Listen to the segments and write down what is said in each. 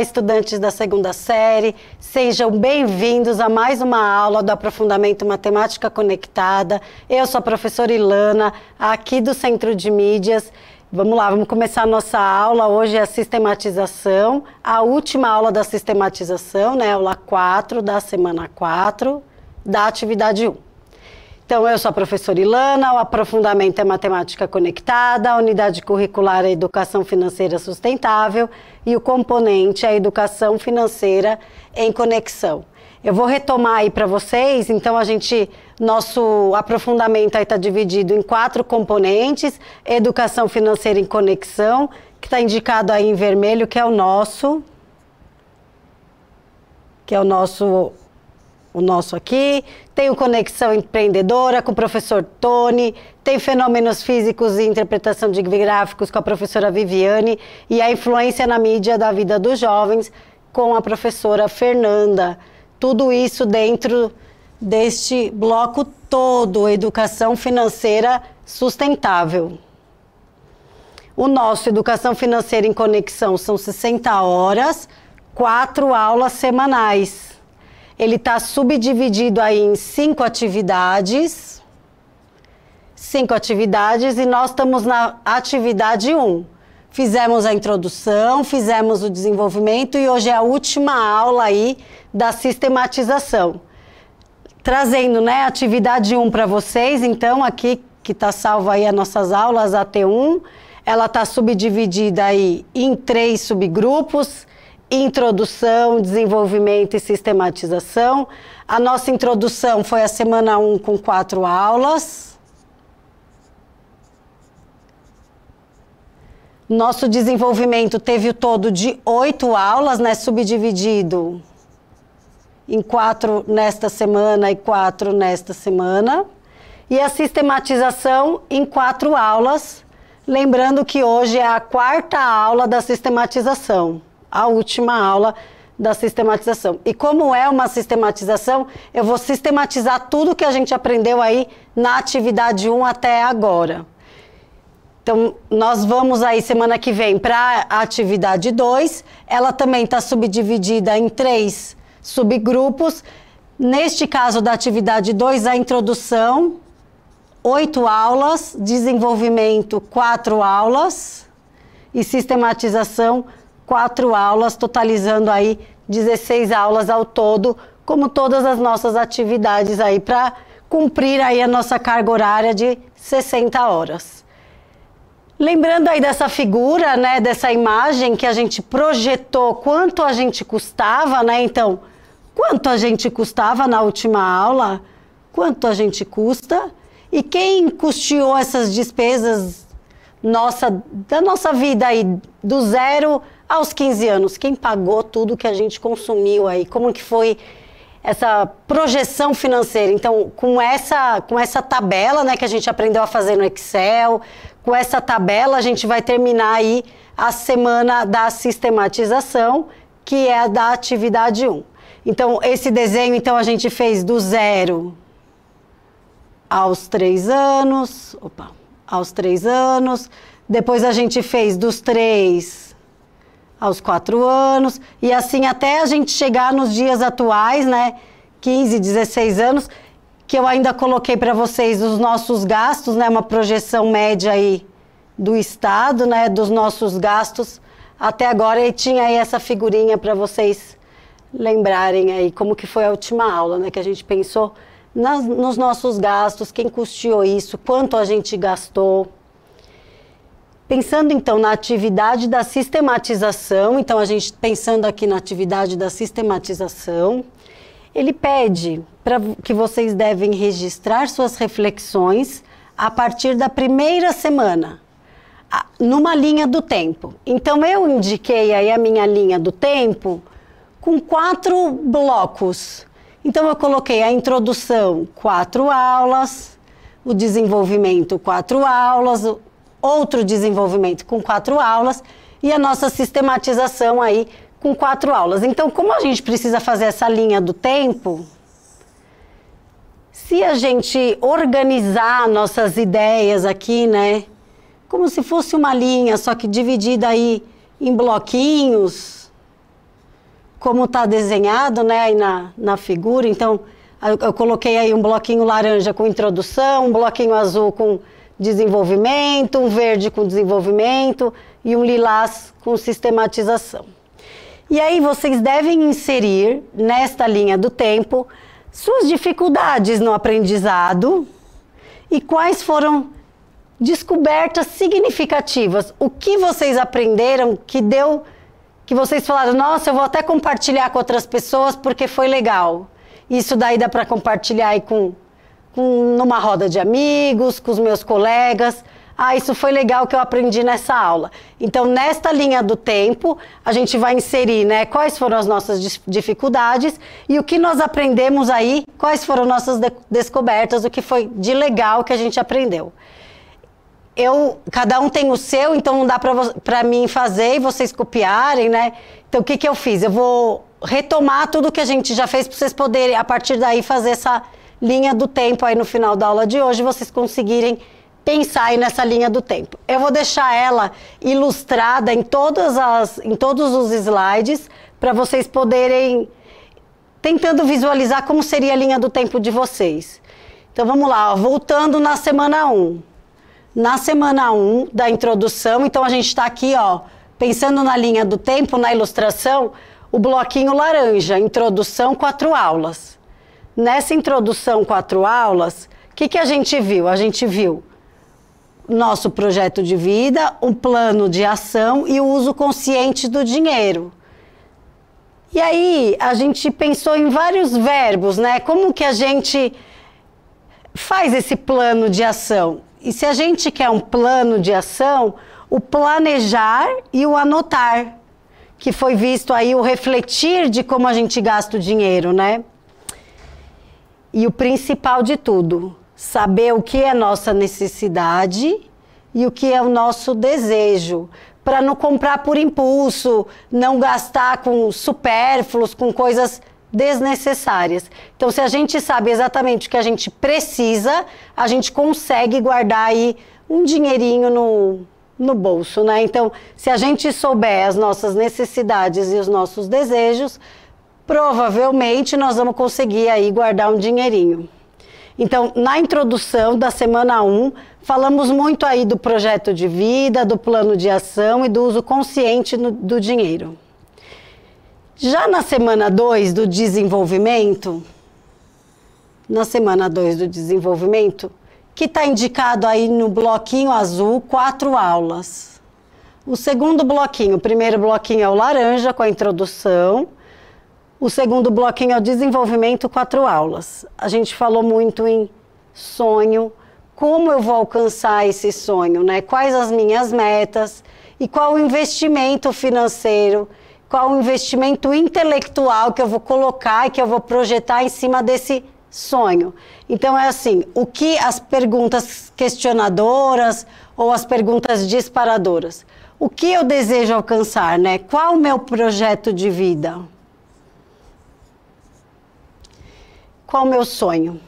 Olá, estudantes da segunda série, sejam bem-vindos a mais uma aula do Aprofundamento Matemática Conectada. Eu sou a professora Ilana, aqui do Centro de Mídias. Vamos lá, vamos começar a nossa aula. Hoje é a sistematização, a última aula da sistematização, né? Aula 4 da semana 4 da atividade 1. Então, eu sou a professora Ilana, o aprofundamento é matemática conectada, a unidade curricular é educação financeira sustentável e o componente é educação financeira em conexão. Eu vou retomar aí para vocês, então a gente, nosso aprofundamento aí está dividido em quatro componentes, educação financeira em conexão, que está indicado aí em vermelho, que é o nosso, que é o nosso o nosso aqui, tem o Conexão Empreendedora com o professor Tony, tem Fenômenos Físicos e Interpretação de Gráficos com a professora Viviane e a influência na mídia da vida dos jovens com a professora Fernanda. Tudo isso dentro deste bloco todo, Educação Financeira Sustentável. O nosso Educação Financeira em Conexão são 60 horas, quatro aulas semanais. Ele está subdividido aí em cinco atividades. Cinco atividades e nós estamos na atividade 1. Um. Fizemos a introdução, fizemos o desenvolvimento e hoje é a última aula aí da sistematização. Trazendo, né, atividade 1 um para vocês, então aqui que está salva aí as nossas aulas t 1 ela está subdividida aí em três subgrupos, introdução, desenvolvimento e sistematização. A nossa introdução foi a semana 1 um, com quatro aulas. Nosso desenvolvimento teve o todo de oito aulas, né, subdividido em quatro nesta semana e quatro nesta semana. E a sistematização em quatro aulas. Lembrando que hoje é a quarta aula da sistematização a última aula da sistematização. E como é uma sistematização, eu vou sistematizar tudo que a gente aprendeu aí na atividade 1 até agora. Então, nós vamos aí semana que vem para a atividade 2. Ela também está subdividida em três subgrupos. Neste caso da atividade 2, a introdução, oito aulas, desenvolvimento, quatro aulas e sistematização, quatro aulas, totalizando aí 16 aulas ao todo, como todas as nossas atividades aí para cumprir aí a nossa carga horária de 60 horas. Lembrando aí dessa figura, né, dessa imagem que a gente projetou quanto a gente custava, né? Então, quanto a gente custava na última aula? Quanto a gente custa? E quem custeou essas despesas nossa da nossa vida aí do zero aos 15 anos, quem pagou tudo que a gente consumiu aí? Como que foi essa projeção financeira? Então, com essa, com essa tabela né, que a gente aprendeu a fazer no Excel, com essa tabela a gente vai terminar aí a semana da sistematização, que é a da atividade 1. Então, esse desenho então a gente fez do zero aos três anos, opa, aos três anos. Depois a gente fez dos três aos quatro anos, e assim até a gente chegar nos dias atuais, né? 15, 16 anos, que eu ainda coloquei para vocês os nossos gastos, né? Uma projeção média aí do Estado, né? Dos nossos gastos até agora. E tinha aí essa figurinha para vocês lembrarem aí como que foi a última aula, né? Que a gente pensou nas, nos nossos gastos, quem custeou isso, quanto a gente gastou. Pensando então na atividade da sistematização, então a gente pensando aqui na atividade da sistematização, ele pede para que vocês devem registrar suas reflexões a partir da primeira semana, numa linha do tempo. Então eu indiquei aí a minha linha do tempo com quatro blocos. Então eu coloquei a introdução, quatro aulas, o desenvolvimento, quatro aulas, outro desenvolvimento com quatro aulas e a nossa sistematização aí com quatro aulas. Então, como a gente precisa fazer essa linha do tempo, se a gente organizar nossas ideias aqui, né, como se fosse uma linha, só que dividida aí em bloquinhos, como está desenhado, né, aí na, na figura. Então, eu, eu coloquei aí um bloquinho laranja com introdução, um bloquinho azul com desenvolvimento, um verde com desenvolvimento e um lilás com sistematização. E aí vocês devem inserir nesta linha do tempo suas dificuldades no aprendizado e quais foram descobertas significativas, o que vocês aprenderam que deu que vocês falaram, nossa, eu vou até compartilhar com outras pessoas porque foi legal. Isso daí dá para compartilhar aí com com, numa roda de amigos, com os meus colegas. Ah, isso foi legal que eu aprendi nessa aula. Então, nesta linha do tempo, a gente vai inserir, né, quais foram as nossas dificuldades e o que nós aprendemos aí, quais foram nossas de descobertas, o que foi de legal que a gente aprendeu. Eu, cada um tem o seu, então não dá para mim fazer e vocês copiarem, né? Então, o que, que eu fiz? Eu vou retomar tudo que a gente já fez para vocês poderem, a partir daí, fazer essa linha do tempo aí no final da aula de hoje, vocês conseguirem pensar aí nessa linha do tempo. Eu vou deixar ela ilustrada em, todas as, em todos os slides para vocês poderem tentando visualizar como seria a linha do tempo de vocês. Então vamos lá, ó, voltando na semana 1. Um. Na semana 1 um da introdução, então a gente está aqui, ó, pensando na linha do tempo, na ilustração, o bloquinho laranja, introdução, quatro aulas. Nessa introdução quatro aulas, o que, que a gente viu? A gente viu nosso projeto de vida, um plano de ação e o uso consciente do dinheiro. E aí a gente pensou em vários verbos, né? Como que a gente faz esse plano de ação? E se a gente quer um plano de ação, o planejar e o anotar, que foi visto aí o refletir de como a gente gasta o dinheiro, né? E o principal de tudo, saber o que é nossa necessidade e o que é o nosso desejo. Para não comprar por impulso, não gastar com supérfluos, com coisas desnecessárias. Então, se a gente sabe exatamente o que a gente precisa, a gente consegue guardar aí um dinheirinho no, no bolso, né? Então, se a gente souber as nossas necessidades e os nossos desejos, provavelmente nós vamos conseguir aí guardar um dinheirinho. Então, na introdução da semana 1, falamos muito aí do projeto de vida, do plano de ação e do uso consciente do dinheiro. Já na semana 2 do desenvolvimento, na semana 2 do desenvolvimento, que está indicado aí no bloquinho azul, quatro aulas. O segundo bloquinho, o primeiro bloquinho é o laranja com a introdução, o segundo bloquinho é o desenvolvimento, quatro aulas. A gente falou muito em sonho, como eu vou alcançar esse sonho, né? Quais as minhas metas e qual o investimento financeiro, qual o investimento intelectual que eu vou colocar e que eu vou projetar em cima desse sonho. Então é assim, o que as perguntas questionadoras ou as perguntas disparadoras. O que eu desejo alcançar, né? Qual o meu projeto de vida? Qual o meu sonho?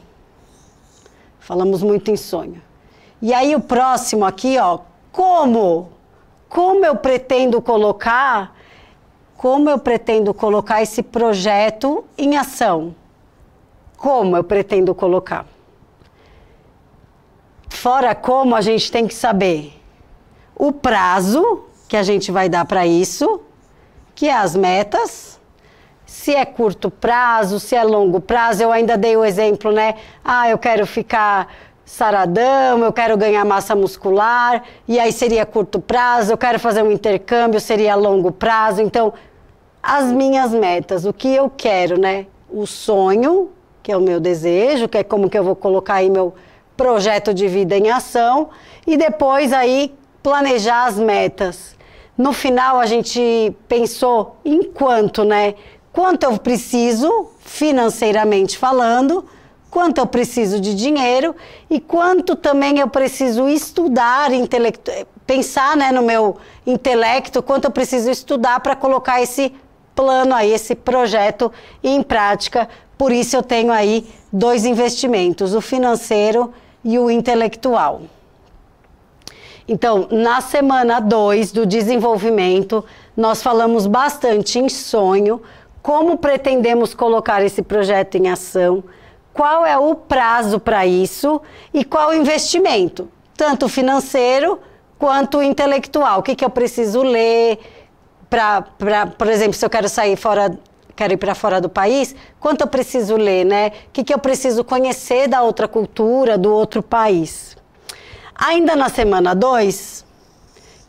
Falamos muito em sonho. E aí o próximo aqui, ó, como? Como eu pretendo colocar? Como eu pretendo colocar esse projeto em ação? Como eu pretendo colocar? Fora como a gente tem que saber o prazo que a gente vai dar para isso, que é as metas, se é curto prazo, se é longo prazo. Eu ainda dei o exemplo, né? Ah, eu quero ficar saradão, eu quero ganhar massa muscular, e aí seria curto prazo, eu quero fazer um intercâmbio, seria longo prazo. Então, as minhas metas, o que eu quero, né? O sonho, que é o meu desejo, que é como que eu vou colocar aí meu projeto de vida em ação e depois aí planejar as metas. No final a gente pensou em quanto, né? quanto eu preciso financeiramente falando, quanto eu preciso de dinheiro e quanto também eu preciso estudar, pensar né, no meu intelecto, quanto eu preciso estudar para colocar esse plano aí, esse projeto em prática. Por isso eu tenho aí dois investimentos, o financeiro e o intelectual. Então, na semana 2 do desenvolvimento, nós falamos bastante em sonho, como pretendemos colocar esse projeto em ação, qual é o prazo para isso e qual o investimento, tanto financeiro quanto intelectual. O que, que eu preciso ler para, por exemplo, se eu quero sair fora, quero ir para fora do país, quanto eu preciso ler, né? O que, que eu preciso conhecer da outra cultura, do outro país. Ainda na semana 2,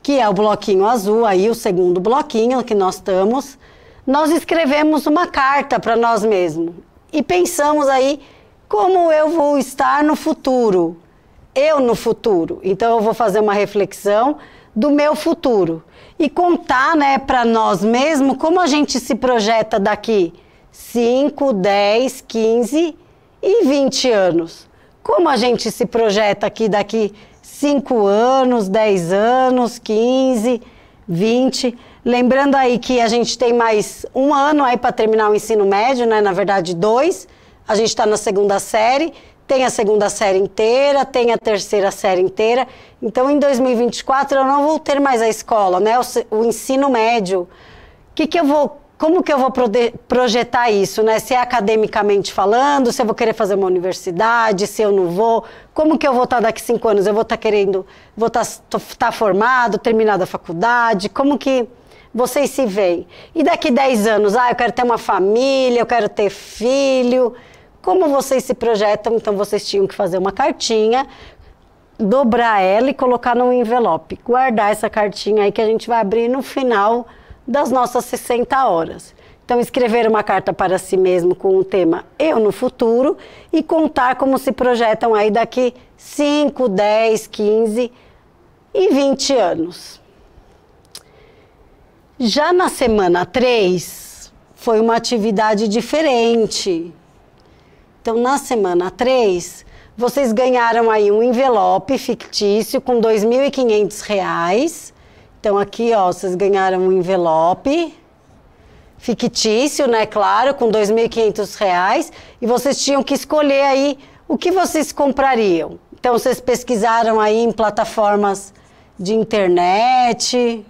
que é o bloquinho azul, aí o segundo bloquinho que nós estamos, nós escrevemos uma carta para nós mesmos e pensamos aí como eu vou estar no futuro, eu no futuro. Então eu vou fazer uma reflexão do meu futuro e contar, né, para nós mesmos como a gente se projeta daqui 5, 10, 15 e 20 anos. Como a gente se projeta aqui daqui 5 anos, 10 anos, 15, 20 Lembrando aí que a gente tem mais um ano aí para terminar o ensino médio, né? Na verdade, dois. A gente está na segunda série, tem a segunda série inteira, tem a terceira série inteira. Então, em 2024, eu não vou ter mais a escola, né? O, o ensino médio. Que que eu vou, como que eu vou projetar isso, né? Se é academicamente falando, se eu vou querer fazer uma universidade, se eu não vou. Como que eu vou estar tá daqui cinco anos? Eu vou estar tá querendo, vou estar, tá, estar formado, terminado a faculdade? Como que vocês se veem? E daqui 10 anos, ah, eu quero ter uma família, eu quero ter filho. Como vocês se projetam? Então vocês tinham que fazer uma cartinha, dobrar ela e colocar num envelope. Guardar essa cartinha aí que a gente vai abrir no final das nossas 60 horas. Então, escrever uma carta para si mesmo com o tema Eu no Futuro e contar como se projetam aí daqui 5, 10, 15 e 20 anos. Já na semana 3, foi uma atividade diferente. Então, na semana 3, vocês ganharam aí um envelope fictício com R$ 2.500. Então, aqui, ó, vocês ganharam um envelope fictício, né? Claro, com R$ 2.500. E vocês tinham que escolher aí o que vocês comprariam. Então, vocês pesquisaram aí em plataformas de internet,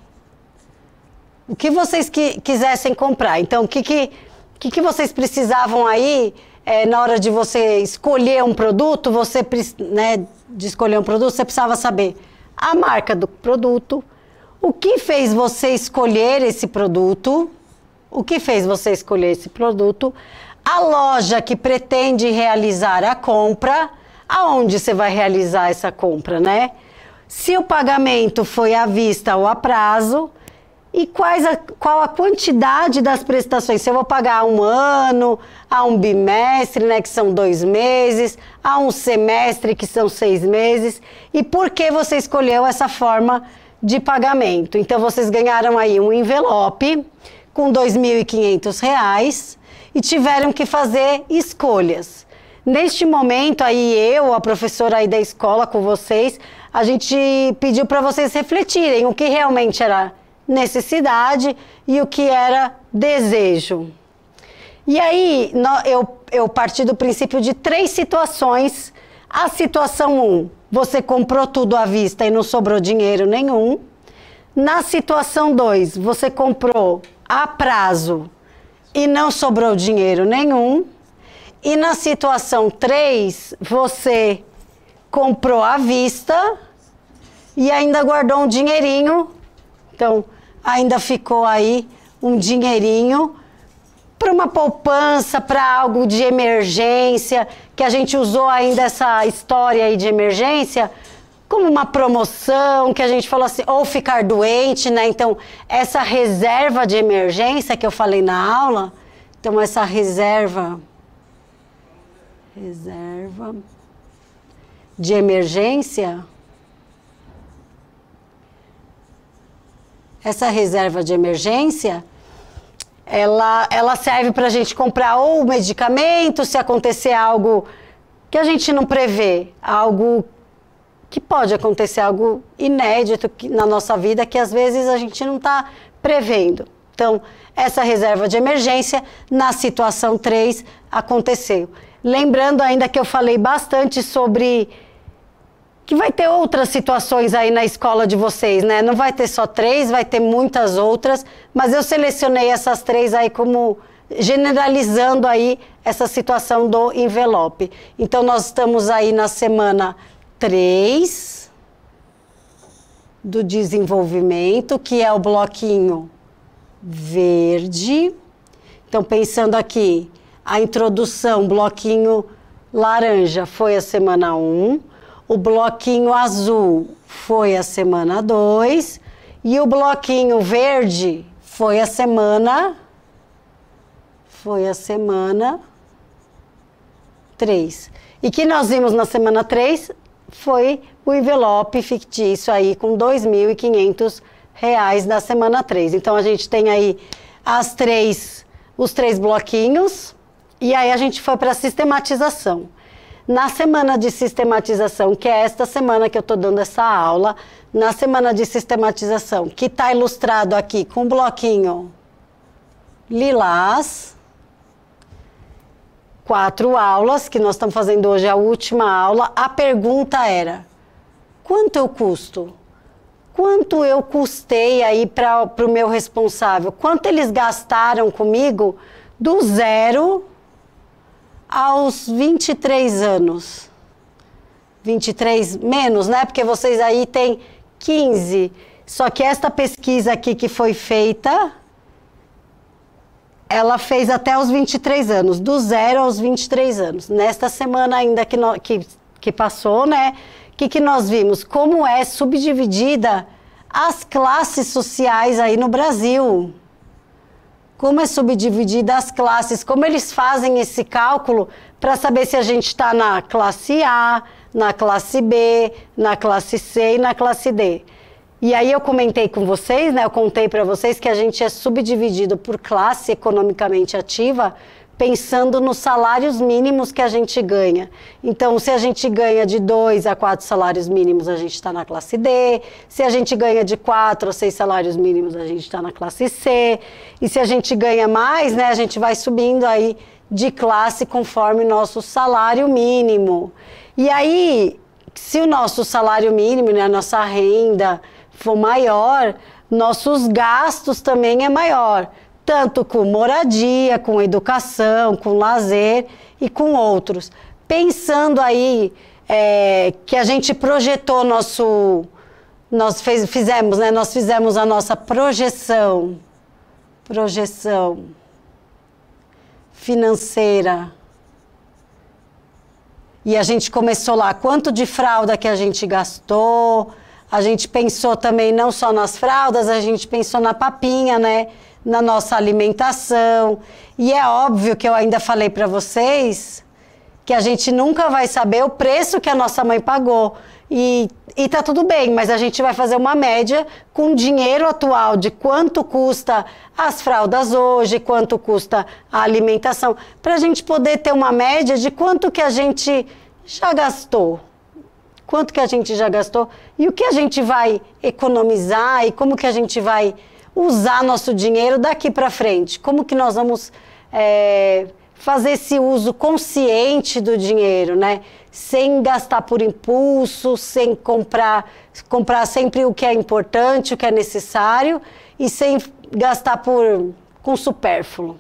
o que vocês que, quisessem comprar. Então, o que, que, que, que vocês precisavam aí é, na hora de você escolher um produto? Você, né, de escolher um produto, você precisava saber a marca do produto, o que fez você escolher esse produto, o que fez você escolher esse produto, a loja que pretende realizar a compra, aonde você vai realizar essa compra, né? Se o pagamento foi à vista ou a prazo, e quais a, qual a quantidade das prestações. Se eu vou pagar a um ano, a um bimestre, né, que são dois meses, a um semestre, que são seis meses, e por que você escolheu essa forma de pagamento. Então, vocês ganharam aí um envelope com R$ 2.500 e tiveram que fazer escolhas. Neste momento, aí eu, a professora aí da escola com vocês, a gente pediu para vocês refletirem o que realmente era necessidade e o que era desejo. E aí eu, eu parti do princípio de três situações. A situação 1, um, você comprou tudo à vista e não sobrou dinheiro nenhum. Na situação 2, você comprou a prazo e não sobrou dinheiro nenhum. E na situação 3, você comprou à vista e ainda guardou um dinheirinho. Então, ainda ficou aí um dinheirinho para uma poupança, para algo de emergência, que a gente usou ainda essa história aí de emergência como uma promoção, que a gente falou assim, ou ficar doente, né? Então, essa reserva de emergência que eu falei na aula, então essa reserva reserva de emergência essa reserva de emergência, ela, ela serve para a gente comprar ou medicamento, se acontecer algo que a gente não prevê, algo que pode acontecer, algo inédito na nossa vida que às vezes a gente não está prevendo. Então, essa reserva de emergência, na situação 3, aconteceu. Lembrando ainda que eu falei bastante sobre que vai ter outras situações aí na escola de vocês, né? Não vai ter só três, vai ter muitas outras, mas eu selecionei essas três aí como generalizando aí essa situação do envelope. Então nós estamos aí na semana 3 do desenvolvimento, que é o bloquinho verde. Então pensando aqui, a introdução, bloquinho laranja foi a semana 1. Um o bloquinho azul foi a semana 2 e o bloquinho verde foi a semana foi a semana 3. E que nós vimos na semana 3 foi o envelope fictício aí com R$ 2.500 da semana 3. Então a gente tem aí as três os três bloquinhos e aí a gente foi para a sistematização. Na semana de sistematização, que é esta semana que eu estou dando essa aula, na semana de sistematização, que está ilustrado aqui com um bloquinho lilás, quatro aulas que nós estamos fazendo hoje, a última aula, a pergunta era: quanto eu custo? Quanto eu custei aí para o meu responsável? Quanto eles gastaram comigo do zero aos 23 anos. 23 menos, né? Porque vocês aí têm 15. Só que esta pesquisa aqui que foi feita, ela fez até os 23 anos, do zero aos 23 anos. Nesta semana ainda que, no, que, que passou, né? O que, que nós vimos? Como é subdividida as classes sociais aí no Brasil como é subdividida as classes, como eles fazem esse cálculo para saber se a gente está na classe A, na classe B, na classe C e na classe D. E aí eu comentei com vocês, né? Eu contei para vocês que a gente é subdividido por classe economicamente ativa pensando nos salários mínimos que a gente ganha. Então, se a gente ganha de dois a quatro salários mínimos, a gente está na classe D. Se a gente ganha de quatro a seis salários mínimos, a gente está na classe C. E se a gente ganha mais, né, a gente vai subindo aí de classe conforme nosso salário mínimo. E aí, se o nosso salário mínimo, né, a nossa renda for maior, nossos gastos também é maior tanto com moradia, com educação, com lazer e com outros. Pensando aí é, que a gente projetou nosso. Nós fez, fizemos, né? Nós fizemos a nossa projeção. Projeção financeira. E a gente começou lá quanto de fralda que a gente gastou, a gente pensou também não só nas fraldas, a gente pensou na papinha, né? Na nossa alimentação. E é óbvio que eu ainda falei para vocês que a gente nunca vai saber o preço que a nossa mãe pagou. E, e tá tudo bem, mas a gente vai fazer uma média com o dinheiro atual de quanto custa as fraldas hoje, quanto custa a alimentação, para a gente poder ter uma média de quanto que a gente já gastou quanto que a gente já gastou e o que a gente vai economizar e como que a gente vai usar nosso dinheiro daqui para frente. Como que nós vamos é, fazer esse uso consciente do dinheiro, né? Sem gastar por impulso, sem comprar, comprar sempre o que é importante, o que é necessário e sem gastar por com supérfluo.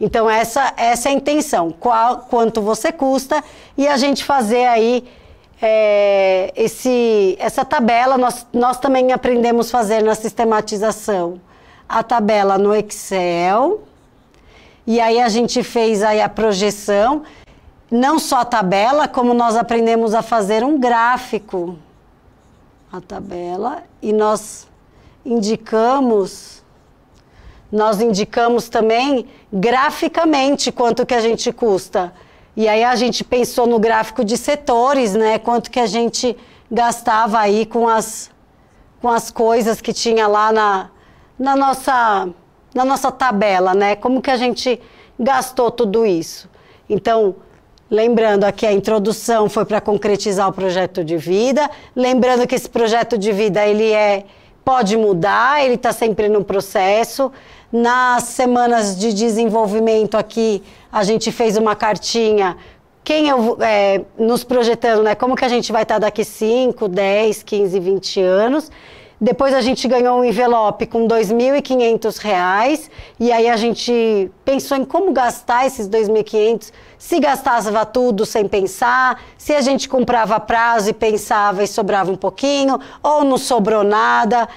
Então essa, essa é a intenção, qual, quanto você custa e a gente fazer aí é, esse, essa tabela nós, nós também aprendemos a fazer na sistematização. A tabela no Excel, e aí a gente fez aí a projeção, não só a tabela, como nós aprendemos a fazer um gráfico. A tabela, e nós indicamos, nós indicamos também graficamente quanto que a gente custa. E aí a gente pensou no gráfico de setores, né? Quanto que a gente gastava aí com as, com as coisas que tinha lá na, na, nossa, na nossa tabela, né? Como que a gente gastou tudo isso. Então, lembrando aqui a introdução foi para concretizar o projeto de vida. Lembrando que esse projeto de vida ele é pode mudar, ele está sempre no processo. Nas semanas de desenvolvimento aqui, a gente fez uma cartinha. Quem eu, é, nos projetando, né? Como que a gente vai estar tá daqui 5, 10, 15, 20 anos? Depois a gente ganhou um envelope com R$ 2.500 e aí a gente pensou em como gastar esses R$ 2.500, se gastava tudo sem pensar, se a gente comprava prazo e pensava e sobrava um pouquinho, ou não sobrou nada.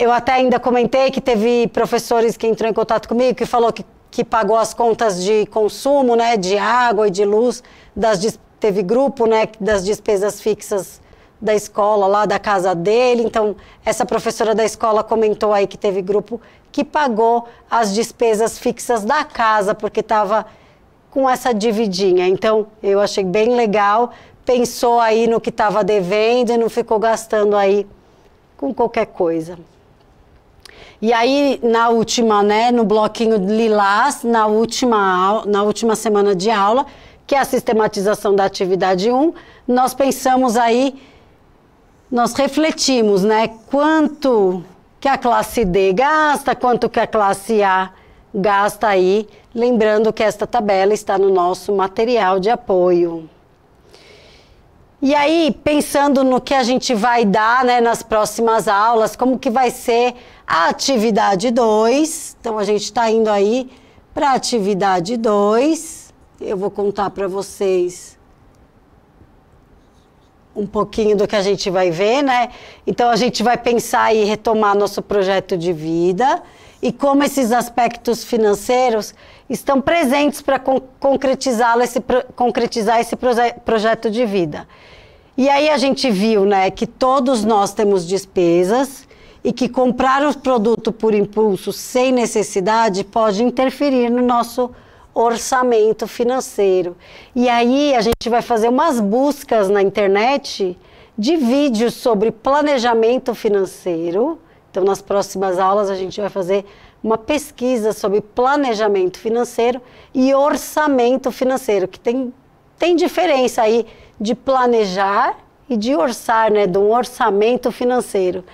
Eu até ainda comentei que teve professores que entrou em contato comigo que falou que, que pagou as contas de consumo, né, de água e de luz, das, teve grupo, né, das despesas fixas da escola lá da casa dele. Então, essa professora da escola comentou aí que teve grupo que pagou as despesas fixas da casa porque estava com essa dividinha. Então, eu achei bem legal, pensou aí no que estava devendo e não ficou gastando aí com qualquer coisa. E aí, na última, né, no bloquinho Lilás, na última, na última semana de aula, que é a sistematização da atividade 1, nós pensamos aí, nós refletimos, né, quanto que a classe D gasta, quanto que a classe A gasta aí, lembrando que esta tabela está no nosso material de apoio. E aí, pensando no que a gente vai dar né, nas próximas aulas, como que vai ser a atividade 2. Então, a gente está indo aí para a atividade 2. Eu vou contar para vocês um pouquinho do que a gente vai ver, né? Então, a gente vai pensar e retomar nosso projeto de vida e como esses aspectos financeiros estão presentes para con concretizar esse, concretizar esse proje projeto de vida. E aí a gente viu né, que todos nós temos despesas e que comprar o produto por impulso sem necessidade pode interferir no nosso orçamento financeiro. E aí a gente vai fazer umas buscas na internet de vídeos sobre planejamento financeiro então, nas próximas aulas, a gente vai fazer uma pesquisa sobre planejamento financeiro e orçamento financeiro, que tem, tem diferença aí de planejar e de orçar, né, de um orçamento financeiro.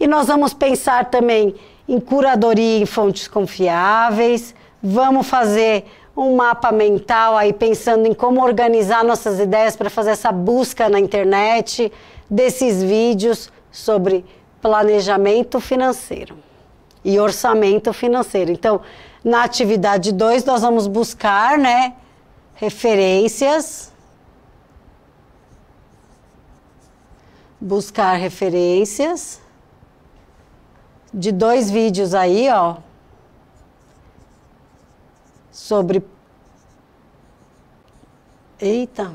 E nós vamos pensar também em curadoria em fontes confiáveis, vamos fazer um mapa mental aí pensando em como organizar nossas ideias para fazer essa busca na internet desses vídeos sobre planejamento financeiro e orçamento financeiro. Então, na atividade 2, nós vamos buscar né, referências. Buscar referências de dois vídeos aí, ó, sobre Eita.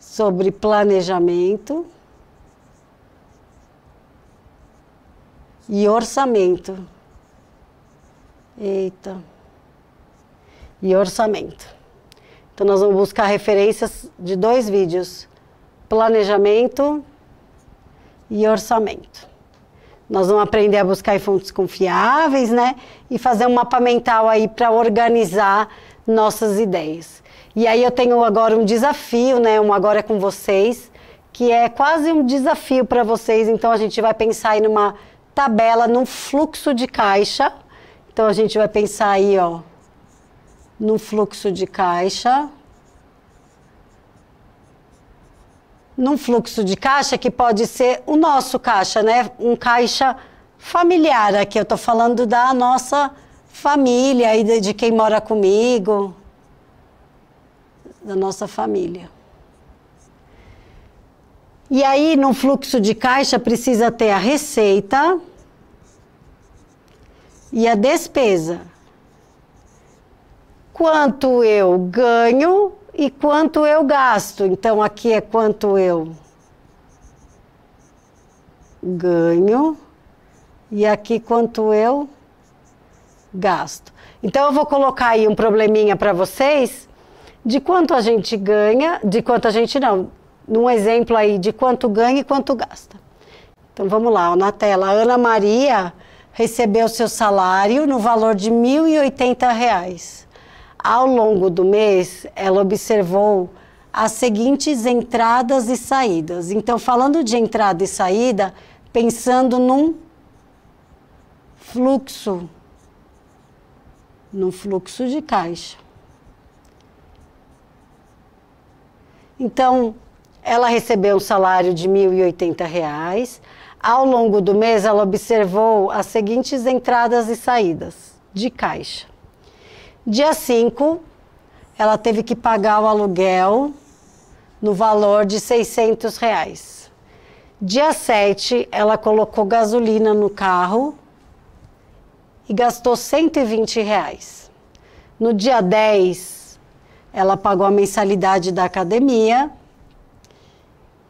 Sobre planejamento E orçamento. Eita. E orçamento. Então nós vamos buscar referências de dois vídeos: planejamento e orçamento. Nós vamos aprender a buscar fontes confiáveis, né? E fazer um mapa mental aí para organizar nossas ideias. E aí eu tenho agora um desafio, né? Um agora é com vocês, que é quase um desafio para vocês. Então a gente vai pensar em uma tabela no fluxo de caixa. Então a gente vai pensar aí, ó, no fluxo de caixa. Num fluxo de caixa que pode ser o nosso caixa, né? Um caixa familiar aqui. Eu tô falando da nossa família e de quem mora comigo, da nossa família. E aí, no fluxo de caixa, precisa ter a receita e a despesa. Quanto eu ganho e quanto eu gasto. Então, aqui é quanto eu ganho e aqui quanto eu gasto. Então, eu vou colocar aí um probleminha para vocês de quanto a gente ganha, de quanto a gente não, num exemplo aí de quanto ganha e quanto gasta. Então vamos lá, na tela. A Ana Maria recebeu seu salário no valor de R$ 1.080. Ao longo do mês, ela observou as seguintes entradas e saídas. Então, falando de entrada e saída, pensando num fluxo, num fluxo de caixa. Então, ela recebeu um salário de R$ 1.080. Ao longo do mês, ela observou as seguintes entradas e saídas de caixa. Dia 5, ela teve que pagar o aluguel no valor de 600 reais. Dia 7, ela colocou gasolina no carro e gastou 120 reais. No dia 10, ela pagou a mensalidade da academia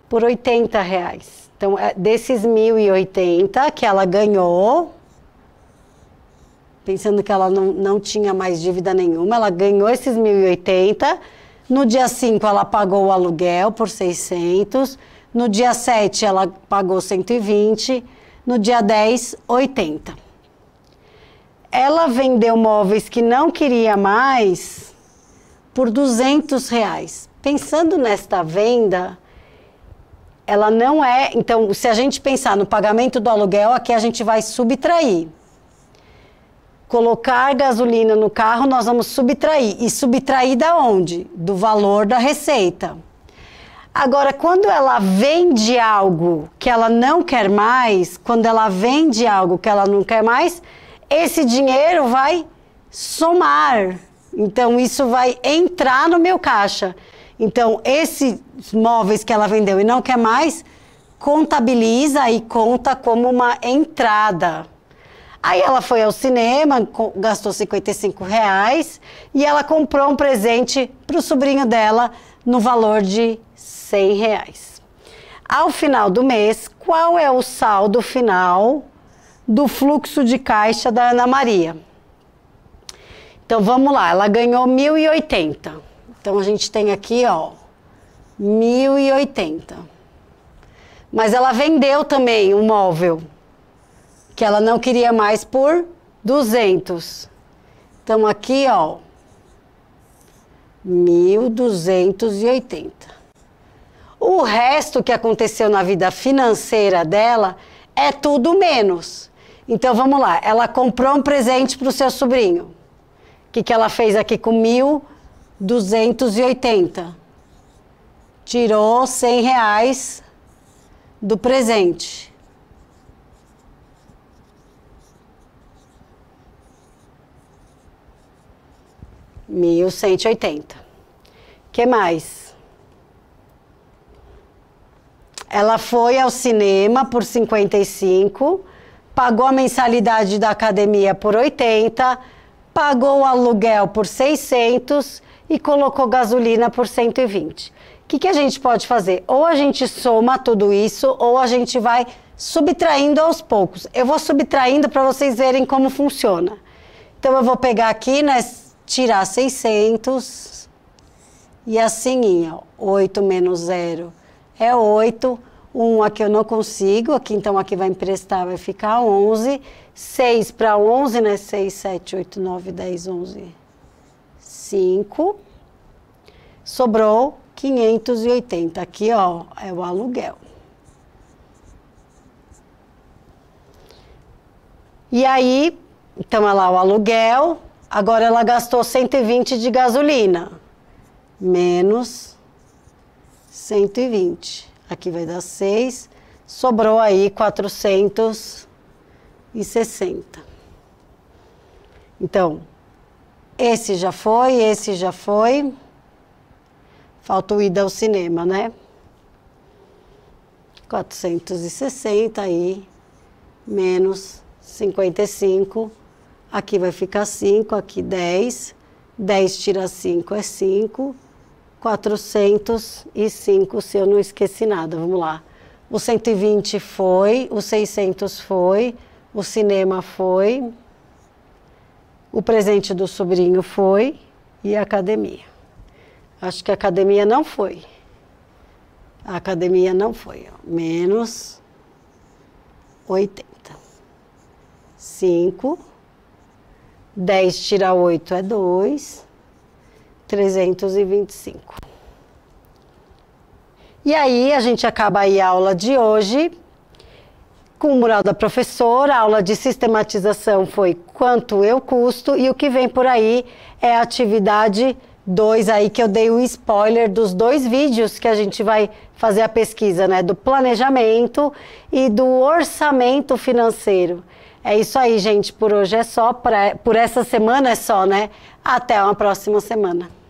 por 80 reais. Então, é, desses 1.080 que ela ganhou, pensando que ela não, não tinha mais dívida nenhuma, ela ganhou esses 1.080. No dia 5, ela pagou o aluguel por 600. No dia 7, ela pagou 120. No dia 10, 80. Ela vendeu móveis que não queria mais por 200 reais. Pensando nesta venda, ela não é. Então, se a gente pensar no pagamento do aluguel, aqui a gente vai subtrair. Colocar gasolina no carro, nós vamos subtrair. E subtrair da onde? Do valor da receita. Agora, quando ela vende algo que ela não quer mais, quando ela vende algo que ela não quer mais, esse dinheiro vai somar. Então, isso vai entrar no meu caixa. Então, esses móveis que ela vendeu e não quer mais, contabiliza e conta como uma entrada. Aí ela foi ao cinema, gastou 55 reais e ela comprou um presente para o sobrinho dela no valor de 100 reais. Ao final do mês, qual é o saldo final do fluxo de caixa da Ana Maria? Então vamos lá, ela ganhou 1.080. Então a gente tem aqui, ó, 1080. Mas ela vendeu também um móvel que ela não queria mais por 200. Então aqui, ó, 1280. O resto que aconteceu na vida financeira dela é tudo menos. Então vamos lá, ela comprou um presente para o seu sobrinho. O que, que ela fez aqui com mil? 280. Tirou 100 reais do presente. Mil cento e oitenta. Que mais? Ela foi ao cinema por cinquenta e cinco pagou a mensalidade da academia por oitenta pagou o aluguel por 600 e colocou gasolina por 120. O que, que a gente pode fazer? Ou a gente soma tudo isso, ou a gente vai subtraindo aos poucos. Eu vou subtraindo para vocês verem como funciona. Então eu vou pegar aqui, né, tirar 600 e assim, ó, 8 menos 0 é 8. 1 um aqui eu não consigo, aqui então aqui vai emprestar, vai ficar 11. 6 para 11, né? 6, 7, 8, 9, 10, 11. 5, sobrou 580. Aqui, ó, é o aluguel. E aí, então, é lá o aluguel. Agora ela gastou 120 de gasolina. Menos 120. Aqui vai dar 6. Sobrou aí 460. Então, esse já foi, esse já foi. Falta o ida ao cinema, né? 460 aí, menos 55. Aqui vai ficar 5, aqui 10. 10 tira 5 é 5. 405, se eu não esqueci nada, vamos lá. O 120 foi, o 600 foi, o cinema foi. O presente do sobrinho foi e a academia. Acho que a academia não foi. A academia não foi. Ó. Menos 80. 5. 10 tira 8 é 2. 325. E aí a gente acaba aí a aula de hoje com o mural da professora, a aula de sistematização foi quanto eu custo e o que vem por aí é a atividade 2 aí que eu dei o um spoiler dos dois vídeos que a gente vai fazer a pesquisa, né, do planejamento e do orçamento financeiro. É isso aí, gente, por hoje é só, pra, por essa semana é só, né? Até uma próxima semana.